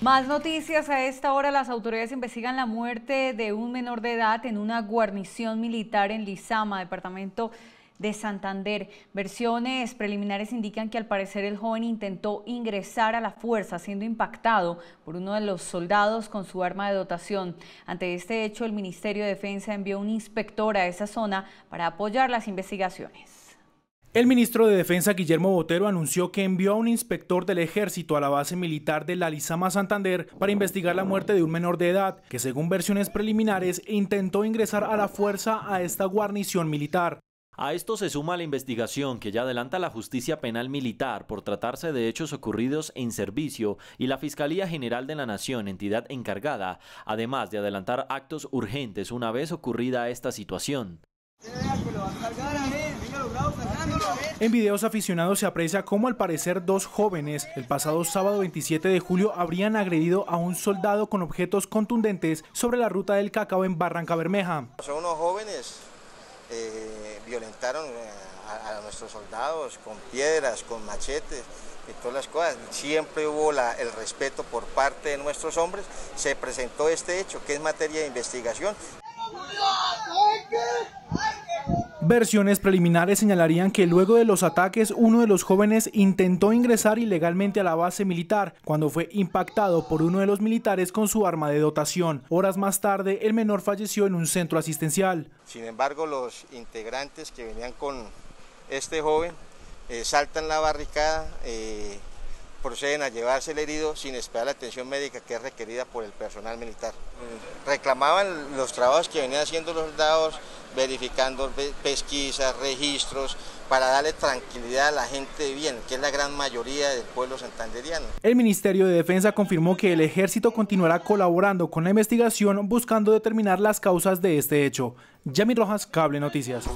Más noticias a esta hora. Las autoridades investigan la muerte de un menor de edad en una guarnición militar en Lizama, departamento de Santander. Versiones preliminares indican que al parecer el joven intentó ingresar a la fuerza siendo impactado por uno de los soldados con su arma de dotación. Ante este hecho, el Ministerio de Defensa envió un inspector a esa zona para apoyar las investigaciones. El ministro de Defensa Guillermo Botero anunció que envió a un inspector del ejército a la base militar de la Lizama Santander para investigar la muerte de un menor de edad que según versiones preliminares intentó ingresar a la fuerza a esta guarnición militar. A esto se suma la investigación que ya adelanta la Justicia Penal Militar por tratarse de hechos ocurridos en servicio y la Fiscalía General de la Nación, entidad encargada, además de adelantar actos urgentes una vez ocurrida esta situación. En videos aficionados se aprecia cómo al parecer dos jóvenes el pasado sábado 27 de julio habrían agredido a un soldado con objetos contundentes sobre la ruta del cacao en Barranca Bermeja. Son unos jóvenes, eh, violentaron eh, a, nuestros soldados con piedras, con machetes y todas las cosas. Siempre hubo el respeto por parte de nuestros hombres. Se presentó este hecho que es materia de investigación. ¡No! Versiones preliminares señalarían que luego de los ataques uno de los jóvenes intentó ingresar ilegalmente a la base militar cuando fue impactado por uno de los militares con su arma de dotación. Horas más tarde el menor falleció en un centro asistencial. Sin embargo los integrantes que venían con este joven eh, saltan la barricada, eh, proceden a llevarse el herido sin esperar la atención médica que es requerida por el personal militar. Mm. Reclamaban los trabajos que venían haciendo los soldados verificando pesquisas, registros, para darle tranquilidad a la gente de bien, que es la gran mayoría del pueblo santanderiano. El Ministerio de Defensa confirmó que el ejército continuará colaborando con la investigación buscando determinar las causas de este hecho. Yami Rojas, Cable Noticias.